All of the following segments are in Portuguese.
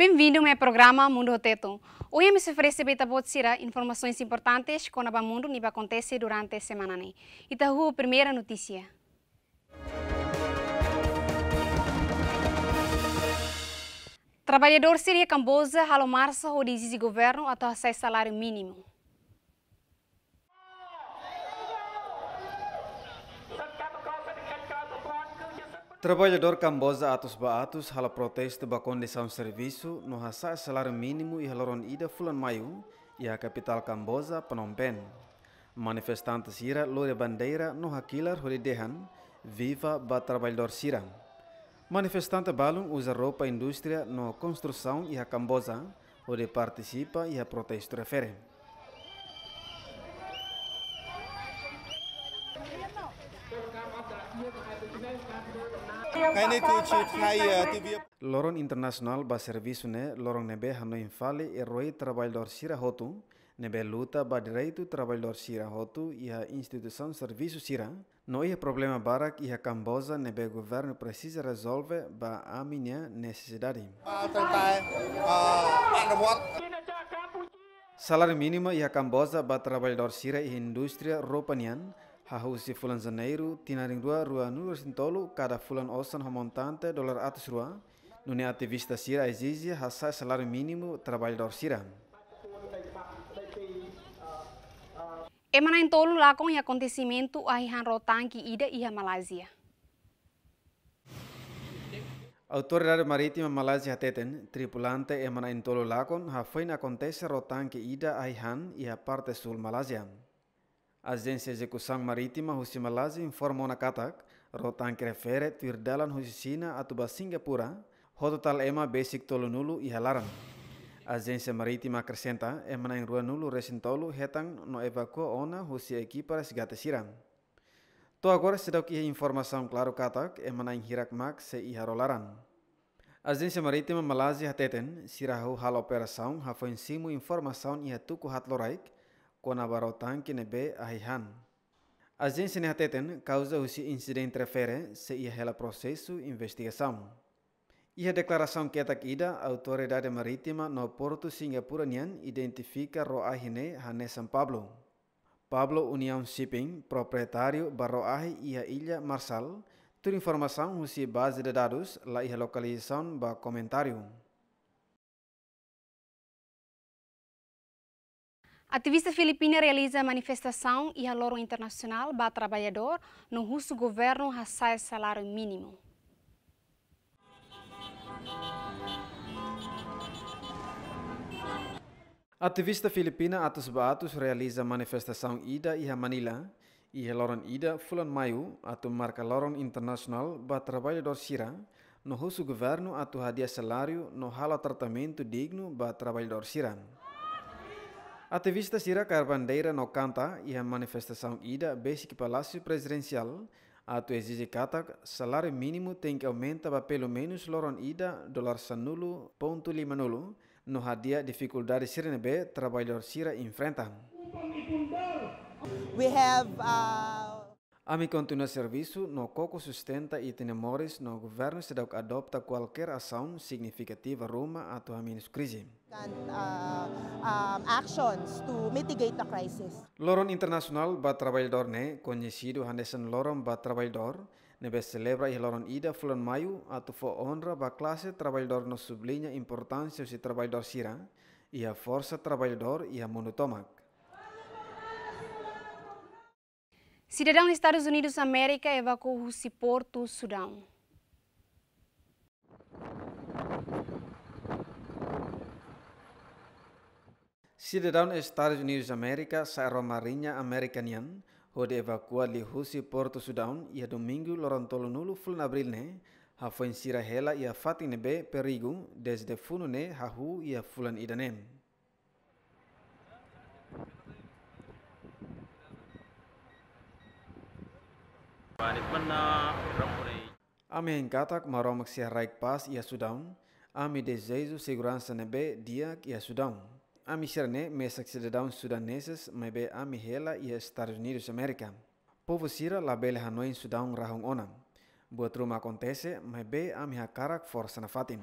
Bem-vindo ao meu programa Mundo Roteto. Hoje eu me ofereço para você informações importantes que o mundo que acontece durante a semana. Então, a primeira notícia. Trabalhador seria Camboja, halo março, o governo até salário mínimo. Trabalhador cambosa atos baatos hala protesto ba condição serviço no hasa salário mínimo e halaron ida fulan maio e a capital cambosa Phnom Penh. Manifestantes ira lore bandeira no hakilar holidehan viva ba trabalhador sira. Manifestante balum usa roupa indústria no construção e a cambosa onde participa e a protesto refere. Ya, loron Internasional ba serviço ne loron nebe hano infale e roi trabalhador sira hotu nebe luta ba direito trabalhador sira hotu iha a servisu sira no iha problema barak iha kamboza cambosa nebe governo precisa resolve ba a minha necessidade ah, ah, Salário mínimo iha kamboza ba trabalhador sira e indústria ropanian hausi fulan janeiro tinaring rua rua nulur sintolu kada fulan osan homontante dolar atas rua nuni ativista sira exige raçar salário mínimo trabalhador sira Emana in tolu lakon ya kontesimentu acontecimento a Ihan ida iha Malaysia. Autor dari Maritima Malaysia teten, tripulante emana in tolu lakon hafain ha foi ida parte sul Malaysia. A Agência Maritima Husi Malazi Rússia na Katak, Rotan husi Sina atau Atuba Singapura, hotel Ema Basic tolu nulu ihalaran. Maritima Kresenta ema acrescenta, Emana nulu resin tolu hetang no evacua ona Rússia ekipa resgate siran. To agora será que informação klaru Katak, Emana hirak mak se e Harolaran. Agência Maritima Malazi Sirahu Hal hafoin simu informasaun e tuku Hatloraik, A Kinebe Ahihan. Agência Nehateten causa esse incidente refere se ia ela processo investigação. E a declaração que ataquida a autoridade marítima no porto Singapura Nian identifica Roahine São Pablo. Pablo União Shipping, proprietário barro e a Ilha Marsal, tur informação se base de dados lá a localização ba comentário. Ativista filipina realiza manifestação e aloro internacional para trabalhador no russo governo raçar salário mínimo. Ativista filipina Atos Batos realiza manifestação ida e a Manila e a loron ida fulan maio atu marca loron internacional para trabalhador sira no russo governo atu hadia salário no hala tratamento digno para trabalhador sira. Ativista Sira Carbandeira no canta e a manifestação ida Basic Palácio Presidencial tu exige cata salário mínimo tem que aumentar para pelo menos loron ida dólar sanulo ponto lima nulo no radia dificuldade sirene be trabalhador sira enfrenta. We have uh... mi continua serviço no coco sustenta e tenemores no governo se adopta qualquer ação significativa rumo a tua menos crise. Uh, um, actions to mitigate the crisis. Loron Internasional ba trabalhador ne conhecido handesan loron ba trabalhador ne be celebra loron ida fulon mayu atu fo honra ba classe trabalhador no sublinha importância si trabalhador sira ia forsa força trabalhador ia monotomak. monotomac. Cidadão dos Estados Unidos América evacuou-se Porto, Sudão. Si de down Estados Unidos América American yan americanian de evakua li husi Porto Sudan, ia loron tolu nulu full abril ne ha foin sira hela ia fatin be des de funu ne ha hu ia fulan idanem. Ame katak maromak sia raik pas ia Sudan, ami ame desejo segurança nebe diak ia Sudan. Ami saksi mes Cidadãos Sudaneses, me be Ami Hela e Estados Unidos Amerika. Povo Sira, la bele Hanoi Sudão Rahung Onam. Buat rumah acontece, me be Ami Hakarak for na Fatim.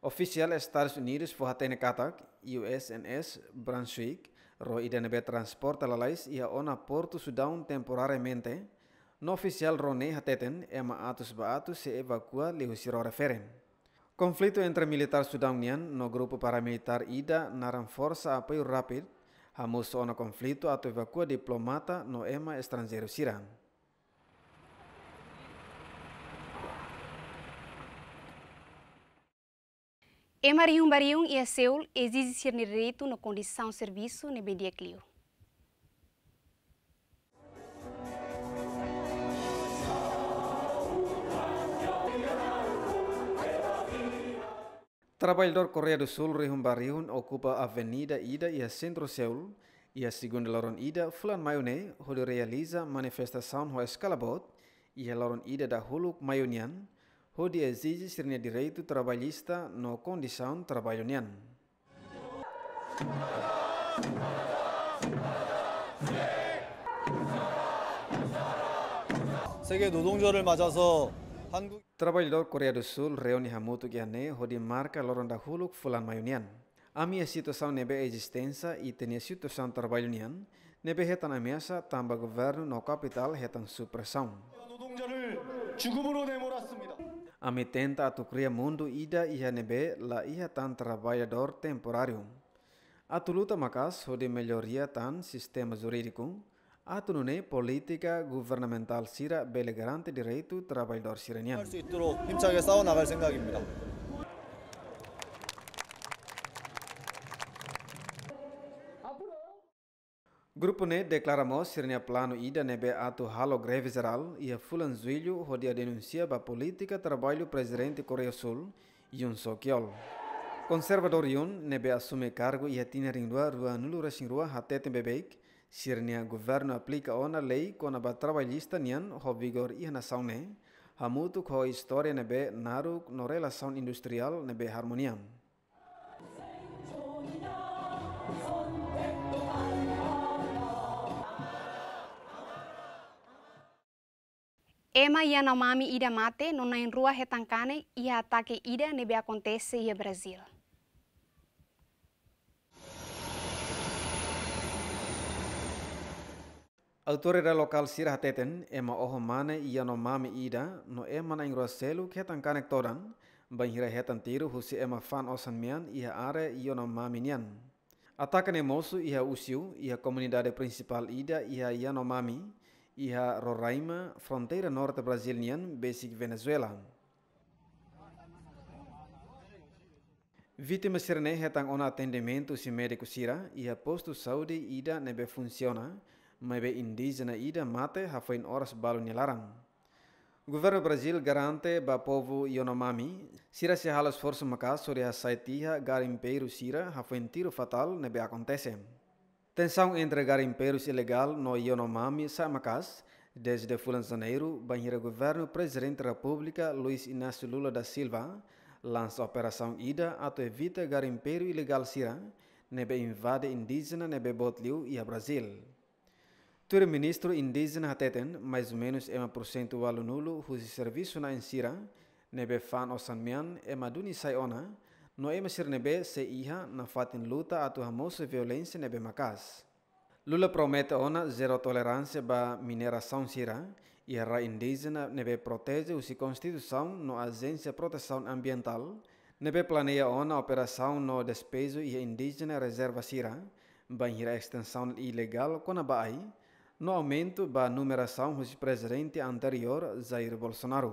Official Estados Unidos voor het katak, USNS Brunswick, roi be transporta lalais ia ona Porto Sudão temporariamente, no oficial Rone Hateten é uma atos baatos se evacua lehusiro referem. Conflito entre militar Sudanian no grupo paramilitar Ida naram força apoio rápido, hamus ono conflito ato evacua diplomata no ema estrangeiro sira. Emarium Barium e a Seul exigem ser direito na condição de serviço no BDA Clio. Trabalhador Coreia do Sul Barihun ocupa avenida Ida e a centro Seul e a segunda Laron Ida, Fulan Mayone, onde realiza manifestação ao escalabot e a Laron Ida da Huluk Mayonian, onde exige ser direito trabalhista no condição trabalhonian. 세계 노동절을 맞아서 do Coreia do Sul reúne Hamuto Guiané, onde marca Loronda Huluk Fulan Mayunian. A minha situação nebe existência e tenha situação trabalho nian, nebe retan mesa, tamba governo no capital retan supressão. A me tenta a cria mundo ida iha nebe la iha tan trabalhador temporário. tu luta macas onde melhoria tan sistema jurídico, Atunune política governamental sira bele garante direito trabalhador sireniano. Grupo NE declaramos sirnia plano ida nebe ato halo greve geral e a fulan zuilho rodia denuncia ba política trabalho presidente Coreia Sul Yun Sokyol. Conservador Yun nebe assume cargo e a tinha rindua rua nulo rachingrua hatete bebeik Sirnia governo aplica ona lei con ba trabalhista nian ho vigor i nação ne, hamutu ho ne nebe naruk no saun industrial nebe harmoniam. Ema ia namami ida mate nonain rua hetankane ia atake ida nebe acontece ia Brazil. Autoridade lokal sira teten ema oho mane mami no mame ida no ema na ingro selu ketan kanek todan bang hira hetan tiru husi ema fan osan mian iha are iya no mame nian. Atakan emosu iha usiu iha komunidade principal ida iha iya no mame iha Roraima fronteira norte Brasil nian basic Venezuela. Vítima sirene hetan ona atendimento si mediku sira iha posto saúde ida nebe funciona mas be indígena ida mate ha oras horas balo Governo Brasil garante ba povo Yonomami, sira se hala esforço maca sobre a saitija garimpeiro sira ha tiro fatal nebe acontece. Tensão entre garimpeiros ilegal no Yonomami sa macas, desde fulan janeiro, banheira governo presidente da república Luiz Inácio Lula da Silva, lança operação ida ato evita garimpeiro ilegal sira, nebe invade indígena nebe botliu e a Brasil. Todo ministro indígena tem mais ou menos é um percentual nulo, cujo serviço na insira, nebe fan o sanmian, é maduni saiona, no é ser nebe se iha na fatin luta tua moça violência nebe macas. Lula promete ona zero tolerância ba mineração sira, e a indígena nebe protege o si constituição no agência proteção ambiental, nebe planeia ona operação no despejo e indígena reserva sira, banhira extensão ilegal conabai, no aumento da numeração do presidente anterior, Jair Bolsonaro.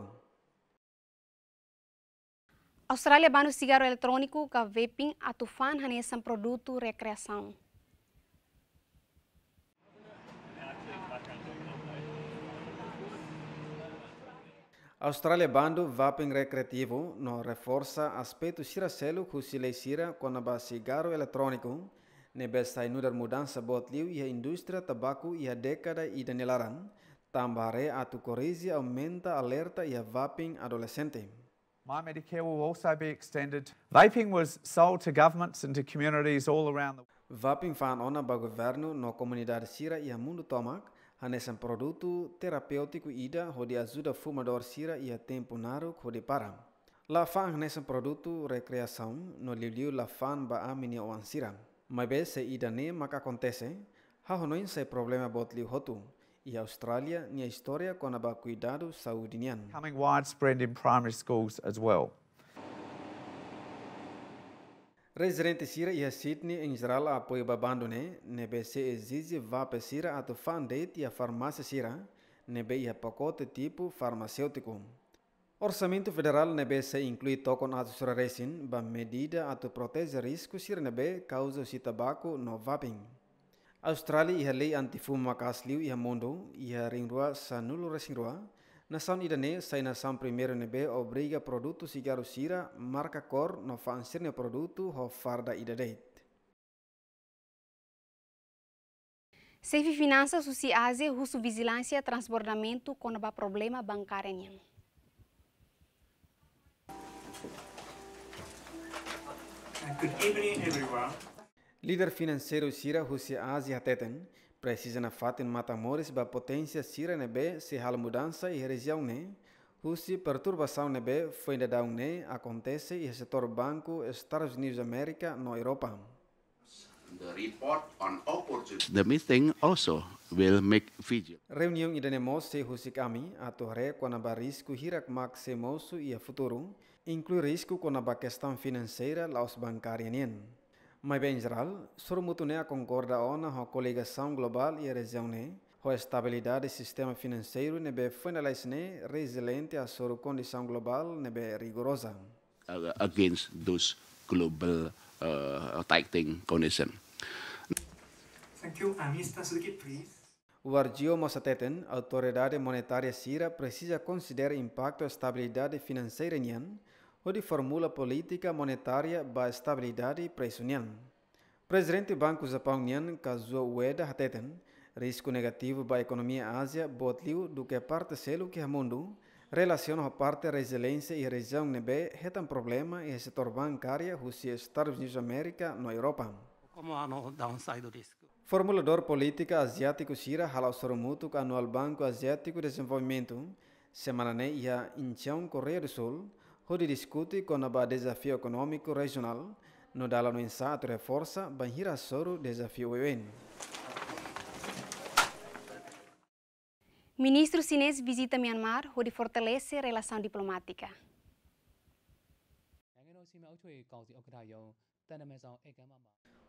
Austrália bando cigarro eletrônico ka vaping atufan hanesan produto recreação. Austrália bando vaping recreativo no reforça aspecto siracelo kusile sira konaba cigarro eletrônico Nebesta inu dar mudança botliu e a indústria tabaco e a década e danilaran, tambare atu corrige aumenta alerta e a vaping adolescente. My Medicare will also be extended. Vaping was sold to governments and to communities all around the world. Vaping fan ona ba governo no comunidade sira e a mundo tomac, hanesan produto terapêutico ida hodi azuda fumador sira e a tempo naruk hodi para. La fan hanesan produto recreação no liu la fan ba amini o ansira. Uma vez se ida nemac acontece, ha honoin se problema botliu hotu. E Austrália a história com a cuidado saudinian. Coming widespread in primary schools as well. Residente sira ia Sydney em Israel apoio babandone, nebe se exige vá pesira a tu fandate e a farmácia sira, nebe ia pacote tipo farmacêutico. Orçamento Federal NBC inclui tocon ato sur resin ba medida ato protege risco sir nebe causa o tabaco no vaping. Austrália a lei antifumo e iha mundo a ringrua sa nulo resingrua na san idane sai na san primeiro nebe obriga produto cigarro sira marca cor no fansir ne produto ho farda idadeit. Sevi Finanças, Susi Aze, Russo Vigilância, Transbordamento, o Problema Bancário. Né? good evening, everyone. Líder financeiro Cira Husi Ásia Teten, precisa na fatin matamores ba potência Cira nebe se hal mudança e região um ne, Rússia perturbação nebe foi da down um ne acontece e setor banco Estados Unidos América no Europa. The report on opportunities. The meeting also will make Fiji. Reunião idane mose Rússia kami atorre com barisco hirak mak semosu e a futuro. inclui risco com a questão financeira aos bancarianen. Mas bem geral, a concorda ona com a coligação global e a região ne, com a estabilidade do sistema financeiro nebe finalizne resiliente à sua condição global nebe rigorosa. against those global uh, eh, tightening condition. Thank you. Uh, Suzuki, please. O Argio mosateten, autoridade monetária Sira, precisa considerar o impacto da estabilidade financeira nian de formula política monetária para estabilidade preço união Presidente do Banco Japão-União, Kazuo Ueda Hateten, risco negativo para a economia Ásia botliu do que parte selo que mundo relaciona a parte resiliência e região nebe retam problema e setor bancário Rússia Estados Unidos América na Europa. Como ano downside risk. Formulador política asiático Shira Halausoromutu anual Banco Asiático de Desenvolvimento, semana ia Incheon Coreia do Sul, onde discute com o desafio econômico regional no dá no insato reforça banhira soro desafio UN. Ministro chinês visita Myanmar, onde fortalece relação diplomática.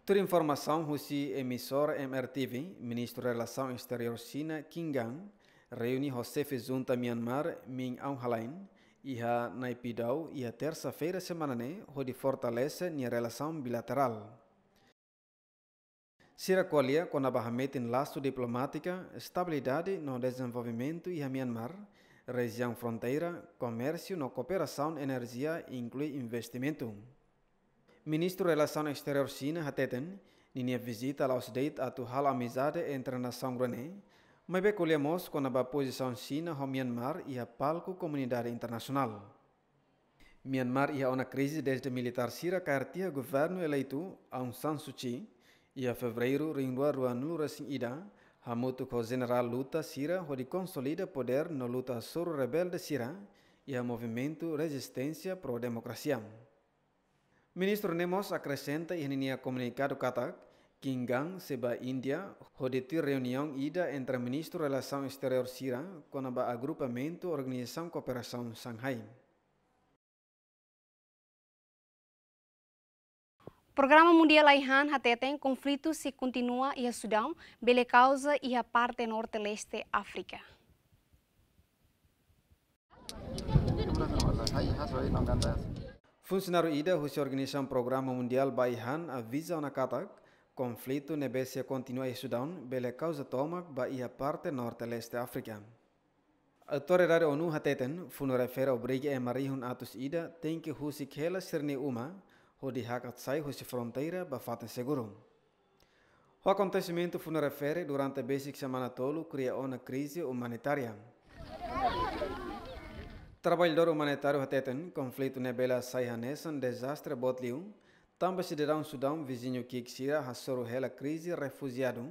Ter informação Rússia emissor MRTV, ministro de Relação Exterior China King Gang, reúne José Junta Myanmar Ming Aung Hlaing, Iha naipidau ia terça-feira ne, hodi fortalece nia relação bilateral. Sira colia com a barramento em laço diplomática, estabilidade no desenvolvimento e a Myanmar, região fronteira, comércio no cooperação, energia e inclui investimento. Ministro Relação Exterior China Hateten, ninia visita aos a tuhal amizade entre nação Grené, Mai be com a ba posição China ho Myanmar e a palco comunidade internacional. Myanmar ia uma crise desde militar sira cartia governo eleito Aung San Suu Kyi e a fevereiro rindua ruanu rasing ida hamutu ko general luta sira ho de consolida poder no luta sur rebelde sira e a movimento resistência pro democracia. Ministro Nemos acrescenta e nenia comunicado katak Kingang seba Índia rodete reunião ida entre ministro Relação Exterior Sira com a agrupamento Organização Cooperação Shanghai. Programa Mundial Aihan hateten conflito se continua e a Sudão, bele causa e a parte norte-leste África. Funcionário Ida, cuja organização Programa Mundial Baihan avisa na Katak, Conflito nebesia continua em Sudão, bela causa toma Bahia parte norte-leste África. Autoridade ONU hateten, funo refere brigue em marihun atus ida, tem que husi kela sirne uma, hodi hakat sai husi fronteira bafaten seguro. O acontecimento funo refere durante a basic semana tolo cria uma crise humanitária. Trabalhador humanitário hateten, conflito nebela sai hanesan desastre botliu, Tampa sidedão visi vizinyo kik sira hasoro hela krizi refugiado.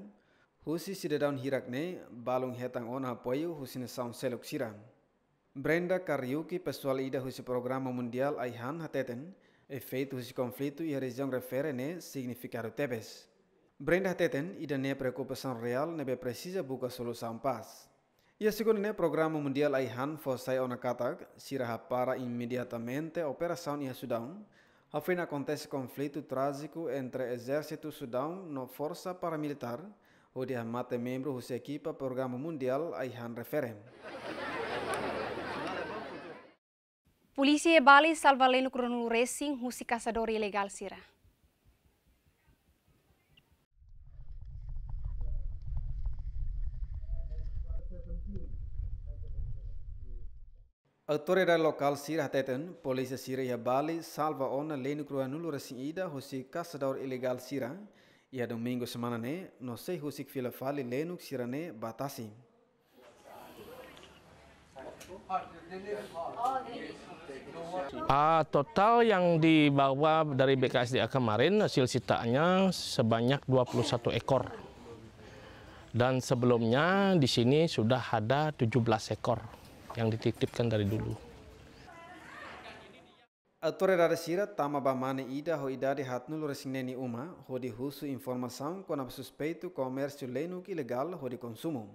Husi hirak hirakne, balung hetang on husi husine saun selok sira. Brenda Karyuki pesual ida husi programa mundial Aihan hateten, efeito husi konflitu e rezion refere referene signifikaru tebes. Brenda hateten ida ne preocupasan real nebe precisa buka solução pas. E a ne programa mundial Aihan fosai ona katak, sira hapara imediatamente opera saun a sudam. Ao fim acontece conflito trágico entre Exército Sudão no Força Paramilitar, onde diamante membro sua equipa Programa Mundial Aihan Referem. Polícia e Bali salva lelu kronulu racing husi caçador ilegal sira. Autoridad lokal sirah Teten, sirah ya Bali, salva ona kruan nulu resi ida hosi kasadaur ilegal sirah, Ya, a domingo semana ne, no sei hosi fila fali lenuk sirah ne batasi. Uh, total yang dibawa dari BKSDA kemarin hasil sitaannya sebanyak 21 ekor. Dan sebelumnya di sini sudah ada 17 ekor yang dititipkan dari dulu. Atore dari sirat tama ba mane ida ho idade hatnul neni uma ho di husu informação com a suspeito comércio lenu que legal ho di consumo.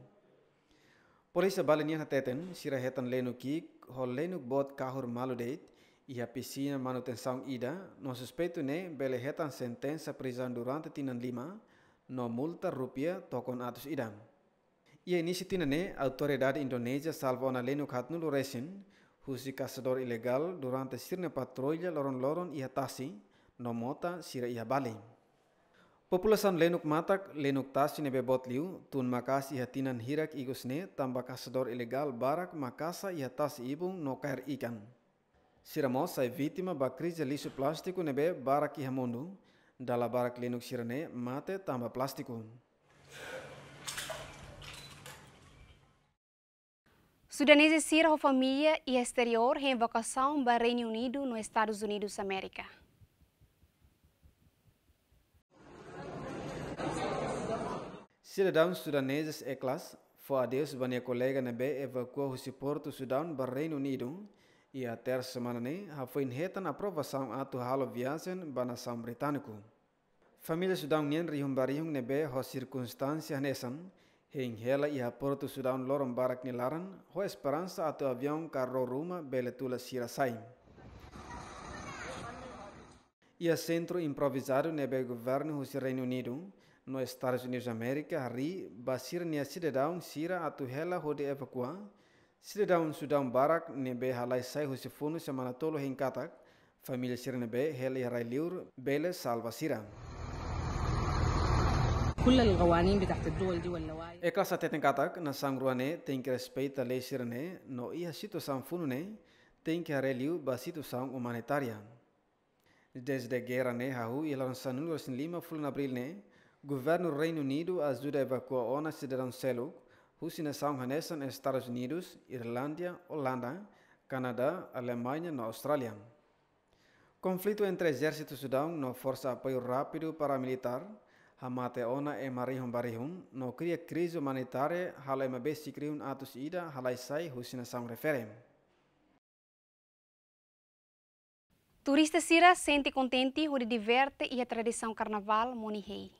Polisi balenia hateten sirah hetan lenu ki ho lenu bot kahur maludeit e a piscina sang ida no suspeitu ne bele hetan sentensa prizan durante tinan lima no multa rupia tokon atus idam. Ia tina ini autoridad Indonesia salvo na lei no khatnu resin husi kasador ilegal durante sirne patroilla loron-loron ia tasi no mota sira ia bali. Populasan lenuk matak lenuk tasi nebe bot liu tun makas ia tinan hirak igusne tambah kasador ilegal barak makasa ia tasi ibung no kair ikan. Siramo sai vitima bakri jelisu plastiku nebe barak ia mundu, dala barak lenuk sirane mate tambah plastiku. Sudaneses Sirro Família e Exterior em para Reino Unido nos Estados Unidos da América. Cidadãos sudaneses e classe, foi a Deus bane colega nebe evacuou o porto Sudão para Reino Unido e a terça semana ne foi inreta na aprovação ato halo viagem para nação britânico. Família Sudão nien rihum nebe ho circunstâncias nessan, em hela e aporto Sudão loron barak Nilaran, laran, ho esperança ato avião carro ruma beletula sirasai. E a centro improvisado nebe governo hos Reino Unido, no Estados Unidos da América, ri basir ni a cidadão sira ato hela ho de evacua, cidadão Sudão barak nebe halai sai hos fundo semana tolo hinkatak, família sirnebe nebe hela e railiur bele salva sira. Eka sate ten katak na sangruane tem que respeita lei sirane no ia situação funune tem que areliu ba situação humanitária. Desde a guerra ne hahu e lança no 5 fulano abril ne, governo Reino Unido ajuda a evacuar ona cidadão selo, husina são hanesan Estados Unidos, Irlanda, Holanda, Canadá, Alemanha e Austrália. Conflito entre exército sudão no força apoio rápido para militar hamateona e marihum-barihum no cria crise humanitária halai mabesi criun atus ida halai sai husina sam referem. Turista sira sente contente onde diverte e a tradição carnaval monihei.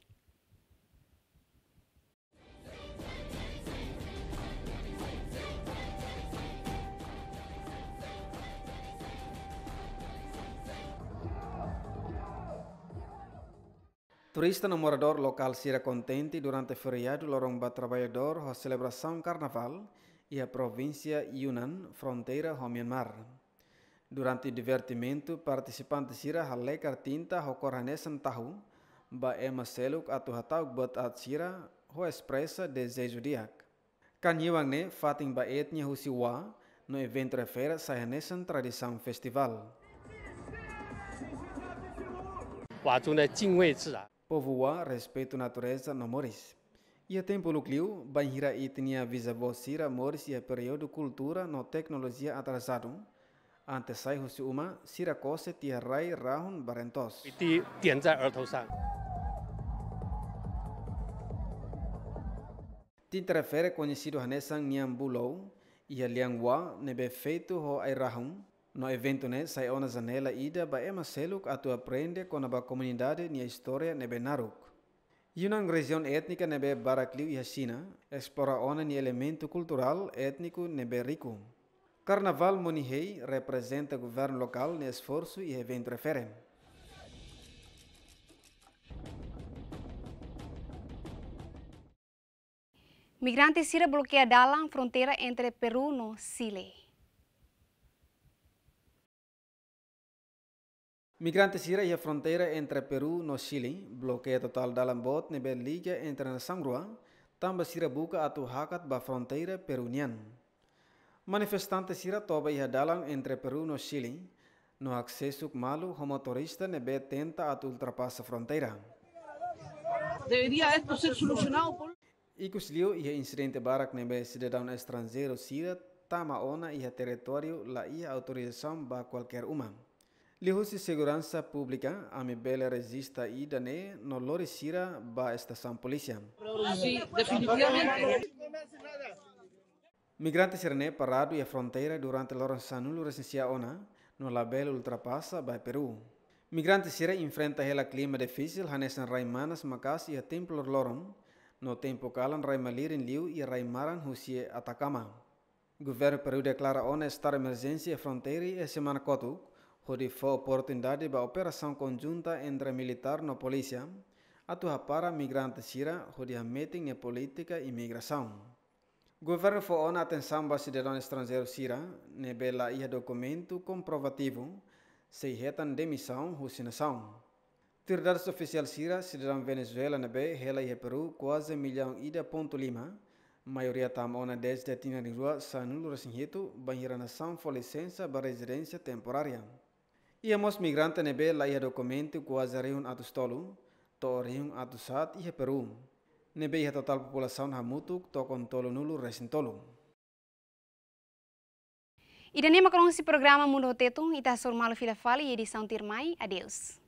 Turista no morador local será contente durante o feriado Loromba Trabalhador a celebração Carnaval e a província Yunnan, fronteira com Myanmar. Durante o divertimento, participantes será halekar tinta ho korhanesan tahu, ba ema seluk atu hatauk bat at sira ho expressa desejo diak. Kanyiwang ne fating ba etnia ho siwa no evento refera sahanesan tradição festival. 我中的敬畏自然。povoar respeito à natureza no Mores. E a tempo lucliu, banhira e tinha bisavó sira Mores e a é período cultura no tecnologia atrasado. Ante sai se uma, sira cose tia rai rahun barentos. tinta tian zai Tinta sang. Tinterfere conhecido Hanesan Niambulou e a Lianghua nebe feito ho ai rahun, no evento né, saiu na janela ida ba Seluk a tu aprende com a comunidade e a história nebe Naruk. Yunang região étnica nebe Baracliu e a China explora ona ni elemento cultural étnico nebe rico. Carnaval Monihei representa o governo local no esforço e evento referente. Migrantes Síria bloqueia dalam fronteira entre Peru e Chile. Migrantes ira a frontera entre Perú no Chile, bloqueo total dalam bot nebe liga entre Sangrua, tamba sira buka tu hakat ba fronteira perunian. Manifestantes ira toba ia dalam entre Perú no Chile, no acceso malo malu homotorista nebe tenta a tu ultrapasa fronteira. Debería esto ser solucionado por... Ikus liu incidente barak nebe ciudadano estrangeiro sira tama ona ia territorio la ia autorización ba qualquer uma. Lihusi Seguridad Pública, Amibela Resista y Dané no lo recira estación policial. Sí, definitivamente. Migrantes irene parado y a frontera durante la Lorenzanulo residencia ONA, no la bela ultrapasa ba Perú. Migrantes irene enfrenta el clima difícil, hanesan raimanas macas y a templo loron, no tiempo calan en liu y raimaran husie Atacama. gobierno Peru declara ONA estar emergencia frontera y semana cotu, Rurifou a oportunidade da operação conjunta entre a militar e a polícia, atua para migrantes sira, ruriamente na política e imigração. O governo foi a atenção para cidadão estrangeiro sira, nebela e documento comprovativo, se retan demissão rusinação. Tirdados oficial sira, cidadão Venezuela nebe, rela e Peru, quase milhão ida ponto lima, maioria tamona desde a tina de Tinarinrua, Sanulo Racinhito, banheira nação, foi licença para residência temporária. Ia mos migrante nebe la ia documento atu atus to oriung atu saat ia perum. Nebe ia total populasaun hamutuk to kontolu nulu resin tolum. Ida ne makalong si programa Mundo Tetung, ita sur malu fila fali ia disauntir mai, adeus.